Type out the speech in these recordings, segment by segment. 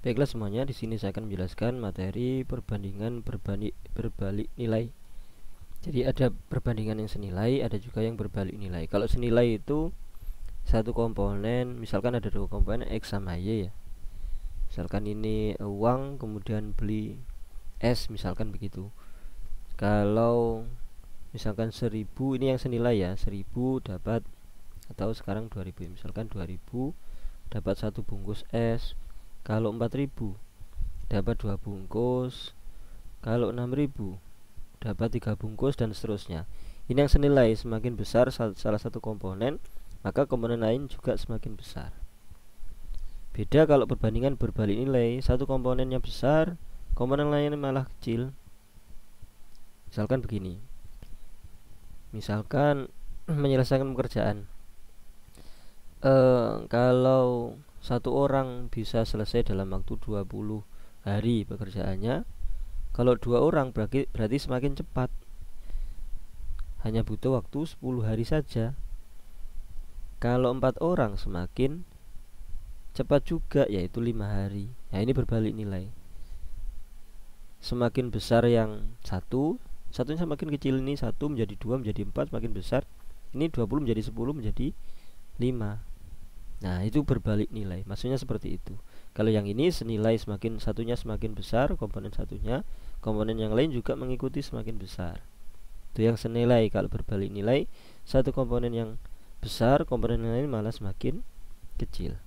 Baiklah semuanya, di sini saya akan menjelaskan materi perbandingan berbalik, berbalik nilai. Jadi ada perbandingan yang senilai, ada juga yang berbalik nilai. Kalau senilai itu satu komponen, misalkan ada dua komponen x sama y ya. Misalkan ini uang, kemudian beli es, misalkan begitu. Kalau misalkan seribu ini yang senilai ya, seribu dapat atau sekarang dua 2000, misalkan dua ribu dapat satu bungkus es kalau 4000 dapat 2 bungkus. Kalau 6000 dapat 3 bungkus dan seterusnya. Ini yang senilai semakin besar salah satu komponen, maka komponen lain juga semakin besar. Beda kalau perbandingan berbalik nilai, satu komponennya besar, komponen lainnya malah kecil. Misalkan begini. Misalkan menyelesaikan pekerjaan. E, kalau satu orang bisa selesai dalam waktu 20 hari pekerjaannya kalau dua orang berarti, berarti semakin cepat hanya butuh waktu 10 hari saja kalau empat orang semakin cepat juga yaitu lima hari nah, ini berbalik nilai semakin besar yang satu satu yang semakin kecil ini satu menjadi dua menjadi empat semakin besar ini 20 menjadi 10 menjadi 5 Nah, itu berbalik nilai. Maksudnya seperti itu. Kalau yang ini senilai semakin satunya semakin besar komponen satunya, komponen yang lain juga mengikuti semakin besar. Itu yang senilai kalau berbalik nilai, satu komponen yang besar, komponen yang lain malah semakin kecil.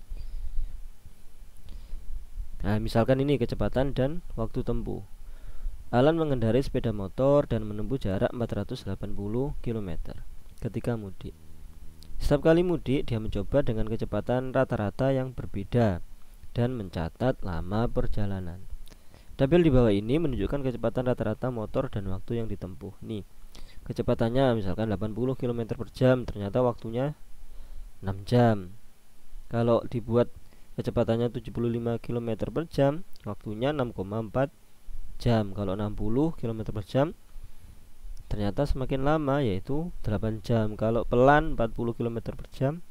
Nah, misalkan ini kecepatan dan waktu tempuh. Alan mengendarai sepeda motor dan menempuh jarak 480 km ketika mudik. Setiap kali mudik, dia mencoba dengan kecepatan rata-rata yang berbeda dan mencatat lama perjalanan. Tabel di bawah ini menunjukkan kecepatan rata-rata motor dan waktu yang ditempuh. Nih, kecepatannya misalkan 80 km per jam, ternyata waktunya 6 jam. Kalau dibuat kecepatannya 75 km per jam, waktunya 6,4 jam. Kalau 60 km per jam, ternyata semakin lama yaitu 8 jam kalau pelan 40 km per jam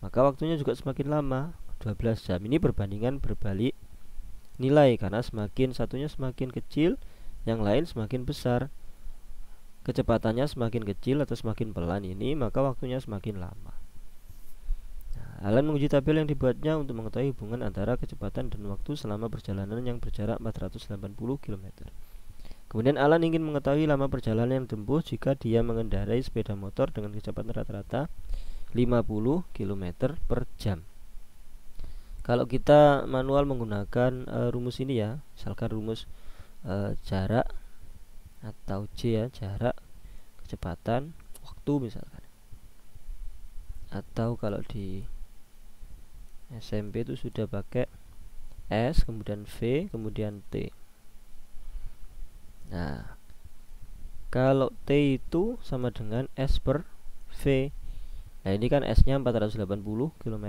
maka waktunya juga semakin lama 12 jam ini perbandingan berbalik nilai karena semakin satunya semakin kecil yang lain semakin besar kecepatannya semakin kecil atau semakin pelan ini maka waktunya semakin lama nah, Alan menguji tabel yang dibuatnya untuk mengetahui hubungan antara kecepatan dan waktu selama perjalanan yang berjarak 480 km. Kemudian Alan ingin mengetahui lama perjalanan yang tempuh jika dia mengendarai sepeda motor dengan kecepatan rata-rata 50 km per jam. Kalau kita manual menggunakan e, rumus ini ya, misalkan rumus e, jarak atau C ya, jarak, kecepatan, waktu misalkan. Atau kalau di SMP itu sudah pakai S, kemudian V, kemudian T. Nah, kalau T itu sama dengan S per V. Nah, ini kan S-nya 480 km.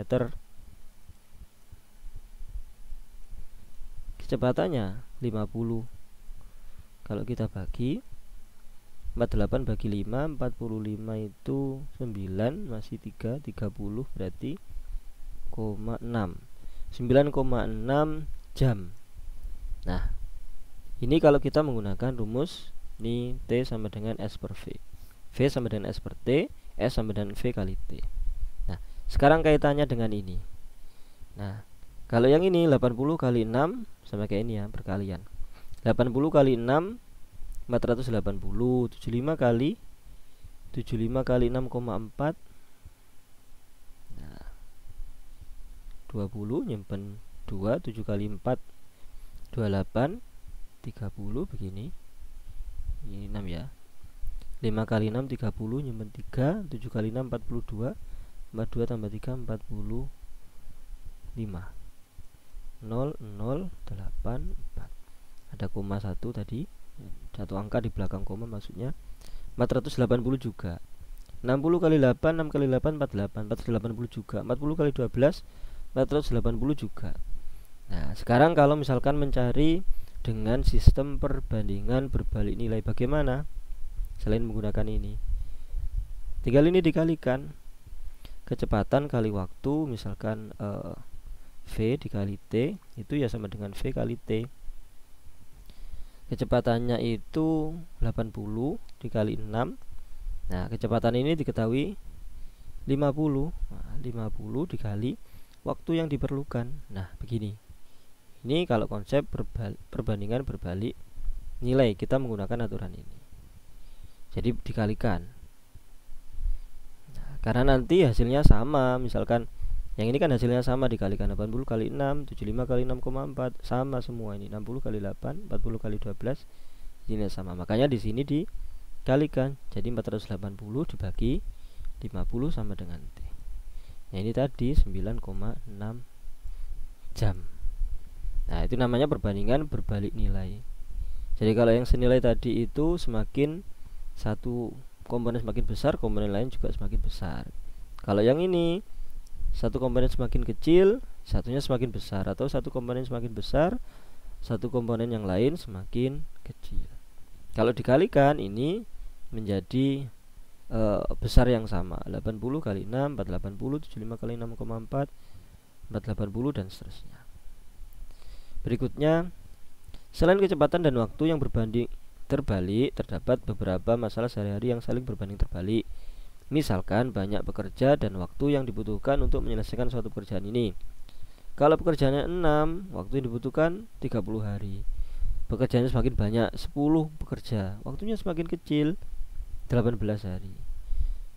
Kecepatannya 50. Kalau kita bagi 48 bagi 5, 45 itu 9 masih 3, 30 berarti 0,6. 9,6 jam. Nah, ini kalau kita menggunakan rumus ini T sama dengan S per V V sama dengan S per T S sama dengan V kali T Nah sekarang kaitannya dengan ini Nah kalau yang ini 80 kali 6 sama kayak ini ya perkalian 80 kali 6 480 75 kali 75 kali 6,4 nah, 20 nyimpen 2 7 kali 4 28 30 begini ini 6 ya 5 kali 6 30 nyimpen 3 7 kali 6 42 42 tambah 3 45 0 0 8 4 ada koma 1 tadi satu angka di belakang koma maksudnya 480 juga 60 kali 8 6 kali 8 48 480 juga 40 kali 12 480 juga Nah sekarang kalau misalkan mencari dengan sistem perbandingan berbalik nilai bagaimana selain menggunakan ini tinggal ini dikalikan kecepatan kali waktu misalkan uh, V dikali T itu ya sama dengan V kali T kecepatannya itu 80 dikali 6 nah kecepatan ini diketahui 50 nah, 50 dikali waktu yang diperlukan nah begini ini kalau konsep berbalik, perbandingan berbalik nilai kita menggunakan aturan ini. Jadi dikalikan. Nah, karena nanti hasilnya sama, misalkan yang ini kan hasilnya sama dikalikan 80 kali 6, 75 kali 6,4 sama semua ini. 60 kali 8, 40 kali 12 ini sama. Makanya di sini dikalikan. Jadi 480 dibagi 50 sama dengan T. Nah, ini tadi 9,6 jam. Nah, itu namanya perbandingan berbalik nilai. Jadi kalau yang senilai tadi itu semakin satu komponen semakin besar, komponen lain juga semakin besar. Kalau yang ini satu komponen semakin kecil, satunya semakin besar atau satu komponen semakin besar, satu komponen yang lain semakin kecil. Kalau dikalikan ini menjadi e, besar yang sama, 80 kali 6, 480, 75 kali 6,4, 480 dan seterusnya. Berikutnya, selain kecepatan dan waktu yang berbanding terbalik, terdapat beberapa masalah sehari-hari yang saling berbanding terbalik. Misalkan banyak pekerja dan waktu yang dibutuhkan untuk menyelesaikan suatu pekerjaan ini. Kalau pekerjaannya 6, waktu yang dibutuhkan 30 hari. Pekerjaannya semakin banyak, 10 pekerja. Waktunya semakin kecil, 18 hari.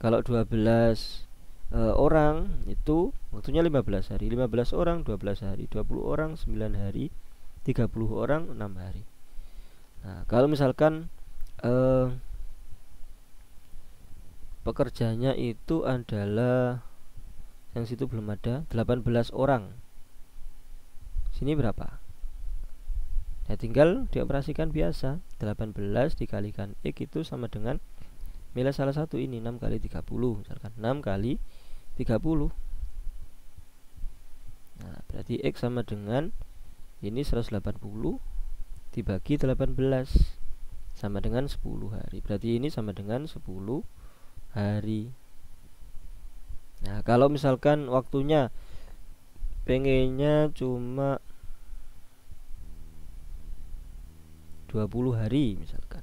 Kalau 12 e, orang itu waktunya 15 hari 15 orang 12 hari 20 orang 9 hari 30 orang 6 hari nah kalau misalkan e, eh, pekerjanya itu adalah yang situ belum ada 18 orang sini berapa ya tinggal dioperasikan biasa 18 dikalikan X itu sama dengan nilai salah satu ini 6 kali 30 misalkan 6 kali 30 nah berarti X sama dengan ini 180 dibagi 18 sama dengan 10 hari berarti ini sama dengan 10 hari nah kalau misalkan waktunya pengennya cuma 20 hari misalkan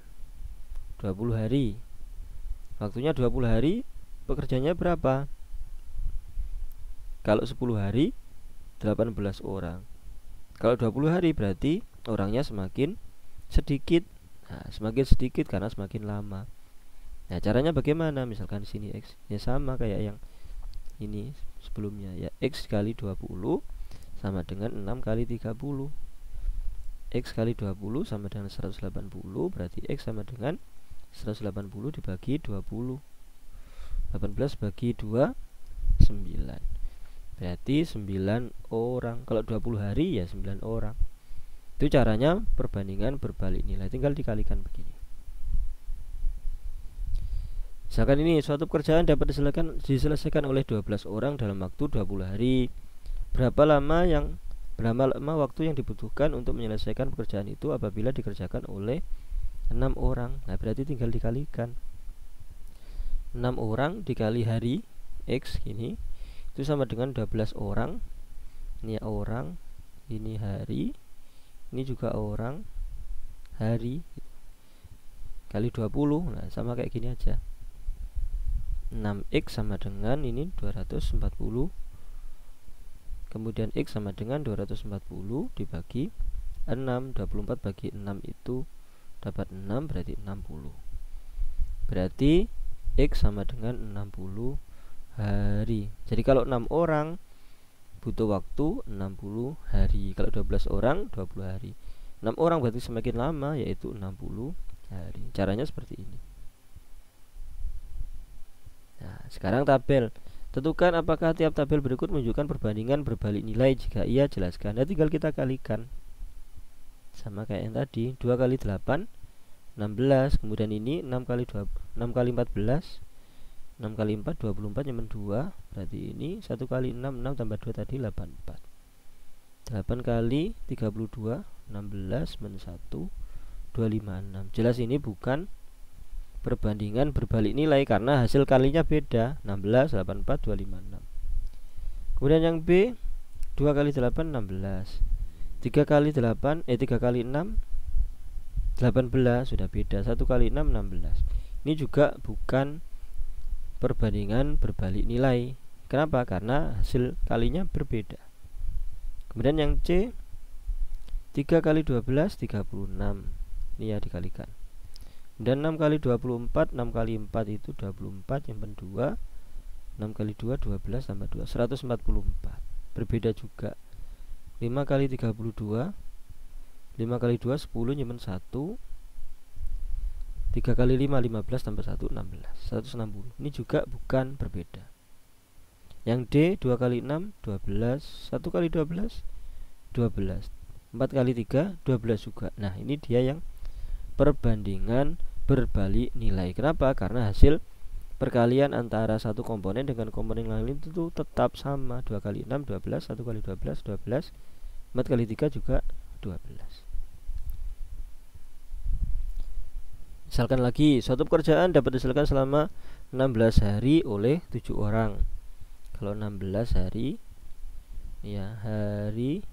20 hari waktunya 20 hari pekerjanya berapa kalau 10 hari 18 orang. Kalau 20 hari berarti orangnya semakin sedikit. Nah, semakin sedikit karena semakin lama. Nah, caranya bagaimana? Misalkan di sini x ya sama kayak yang ini sebelumnya ya x kali 20 sama dengan 6 kali 30 x kali 20 sama dengan 180 berarti x sama dengan 180 dibagi 20 18 bagi 2 9 Berarti 9 orang. Kalau 20 hari ya 9 orang. Itu caranya perbandingan berbalik nilai tinggal dikalikan begini. Misalkan ini suatu pekerjaan dapat diselesaikan, diselesaikan oleh 12 orang dalam waktu 20 hari. Berapa lama yang berapa lama waktu yang dibutuhkan untuk menyelesaikan pekerjaan itu apabila dikerjakan oleh 6 orang. Nah, berarti tinggal dikalikan. 6 orang dikali hari X ini itu sama dengan 12 orang ini orang ini hari ini juga orang hari kali 20 nah sama kayak gini aja 6x sama dengan ini 240 kemudian x sama dengan 240 dibagi 6 24 bagi 6 itu dapat 6 berarti 60 berarti x sama dengan 60 hari jadi kalau enam orang butuh waktu 60 hari kalau 12 orang 20 hari 6 orang berarti semakin lama yaitu 60 hari caranya seperti ini nah sekarang tabel tentukan apakah tiap tabel berikut menunjukkan perbandingan berbalik nilai jika iya jelaskan nah tinggal kita kalikan sama kayak yang tadi 2 kali 8 16 kemudian ini 6 kali 2 6 kali 14 6 kali 4 24 nyaman 2 berarti ini 1 kali 6 6 tambah 2 tadi 84 8 kali 32 16 minus 1 256 jelas ini bukan perbandingan berbalik nilai karena hasil kalinya beda 16 84 256 kemudian yang B 2 kali 8 16 3 kali 8 eh 3 kali 6 18 sudah beda 1 kali 6 16 ini juga bukan perbandingan berbalik nilai. Kenapa? Karena hasil kalinya berbeda. Kemudian yang C 3 kali 12 36. Ini ya dikalikan. Dan 6 kali 24 6 kali 4 itu 24 Yang kedua 6 kali 2 12 tambah 2 144 Berbeda juga 5 kali 32 5 kali 2 10 nyimpen 1 3 kali 5 15 tambah 1 16 160 ini juga bukan berbeda yang D 2 kali 6 12 1 kali 12 12 4 kali 3 12 juga nah ini dia yang perbandingan berbalik nilai kenapa karena hasil perkalian antara satu komponen dengan komponen lain itu tetap sama 2 kali 6 12 1 kali 12 12 4 kali 3 juga 12 Misalkan lagi, suatu pekerjaan dapat diselesaikan selama 16 hari oleh 7 orang. Kalau 16 hari ya hari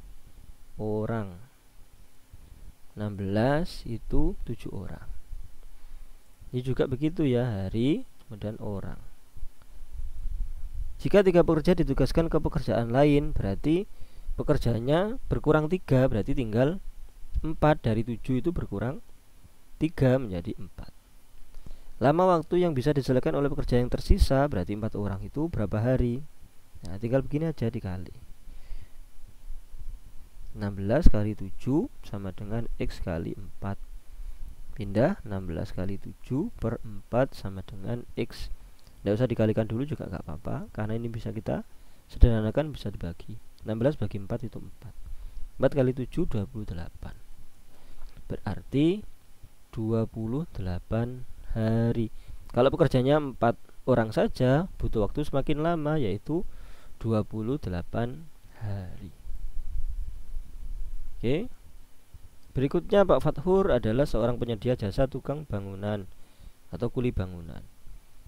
orang. 16 itu 7 orang. Ini juga begitu ya, hari kemudian orang. Jika tiga pekerja ditugaskan ke pekerjaan lain, berarti pekerjaannya berkurang tiga, berarti tinggal 4 dari 7 itu berkurang 3 menjadi 4 Lama waktu yang bisa diselesaikan oleh pekerja yang tersisa Berarti 4 orang itu berapa hari Nah tinggal begini aja dikali 16 kali 7 sama dengan X kali 4 Pindah 16 kali 7 per 4 sama dengan X Tidak usah dikalikan dulu juga nggak apa-apa Karena ini bisa kita sederhanakan bisa dibagi 16 bagi 4 itu 4 4 kali 7 28 Berarti 28 hari kalau pekerjanya 4 orang saja butuh waktu semakin lama yaitu 28 hari oke berikutnya Pak Fathur adalah seorang penyedia jasa tukang bangunan atau kuli bangunan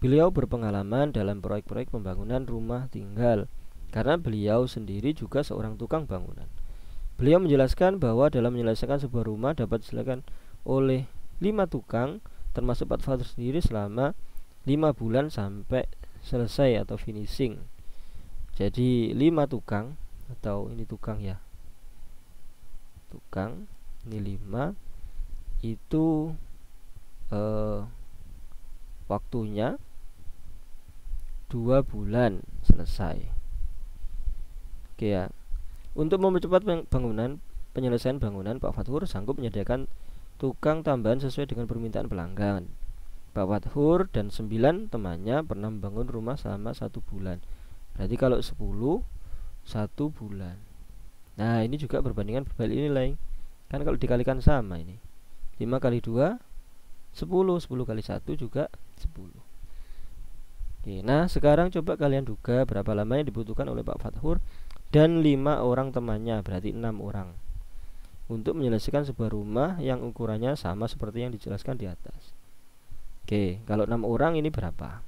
beliau berpengalaman dalam proyek-proyek pembangunan rumah tinggal karena beliau sendiri juga seorang tukang bangunan Beliau menjelaskan bahwa dalam menyelesaikan sebuah rumah dapat diselesaikan oleh lima tukang termasuk pak father sendiri selama lima bulan sampai selesai atau finishing jadi lima tukang atau ini tukang ya tukang ini lima itu eh, waktunya dua bulan selesai oke ya untuk mempercepat bangunan penyelesaian bangunan Pak fatur sanggup menyediakan tukang tambahan sesuai dengan permintaan pelanggan. Pak Wathur dan 9 temannya pernah membangun rumah selama satu bulan. Berarti kalau 10 satu bulan. Nah, ini juga perbandingan berbalik nilai. Kan kalau dikalikan sama ini. 5 kali 2 10, 10 kali 1 juga 10. Oke, nah sekarang coba kalian duga berapa lama yang dibutuhkan oleh Pak Fathur dan 5 orang temannya, berarti 6 orang untuk menyelesaikan sebuah rumah yang ukurannya sama seperti yang dijelaskan di atas. Oke, kalau enam orang ini berapa?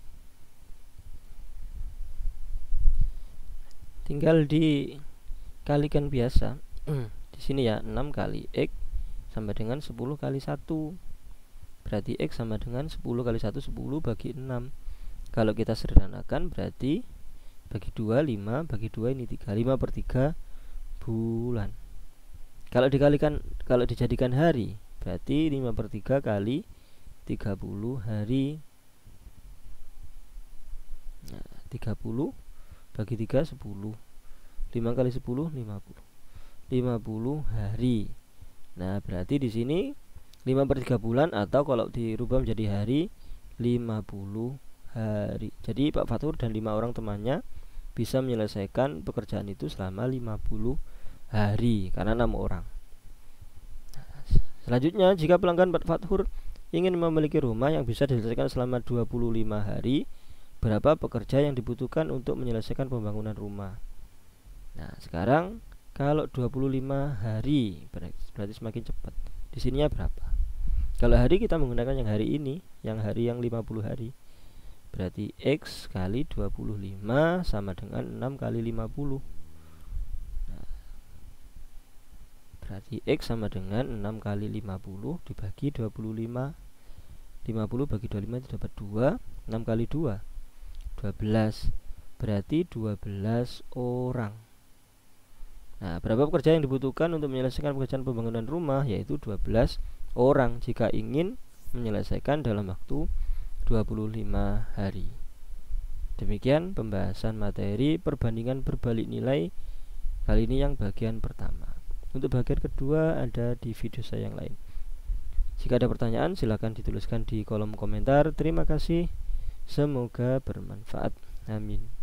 Tinggal dikalikan biasa. di sini ya, 6 kali x sama dengan 10 kali 1. Berarti x sama dengan 10 kali 1 10 bagi 6. Kalau kita sederhanakan berarti bagi 2 5 bagi 2 ini 3 5 per 3 bulan kalau dikalikan kalau dijadikan hari berarti 5 per 3 kali 30 hari nah, 30 bagi 3 10 5 kali 10 50 50 hari nah berarti di sini 5 per 3 bulan atau kalau dirubah menjadi hari 50 hari jadi Pak Fatur dan lima orang temannya bisa menyelesaikan pekerjaan itu selama 50 hari hari karena nama orang. Selanjutnya, jika pelanggan fathur ingin memiliki rumah yang bisa diselesaikan selama 25 hari, berapa pekerja yang dibutuhkan untuk menyelesaikan pembangunan rumah? Nah, sekarang kalau 25 hari berarti semakin cepat. Di sininya berapa? Kalau hari kita menggunakan yang hari ini, yang hari yang 50 hari. Berarti X kali 25 sama dengan 6 kali 50 Berarti X sama dengan 6 kali 50 dibagi 25 50 bagi 25 itu dapat 2 6 kali 2 12 Berarti 12 orang Nah berapa pekerja yang dibutuhkan untuk menyelesaikan pekerjaan pembangunan rumah Yaitu 12 orang jika ingin menyelesaikan dalam waktu 25 hari Demikian pembahasan materi perbandingan berbalik nilai Kali ini yang bagian pertama untuk bagian kedua ada di video saya yang lain. Jika ada pertanyaan silahkan dituliskan di kolom komentar. Terima kasih. Semoga bermanfaat. Amin.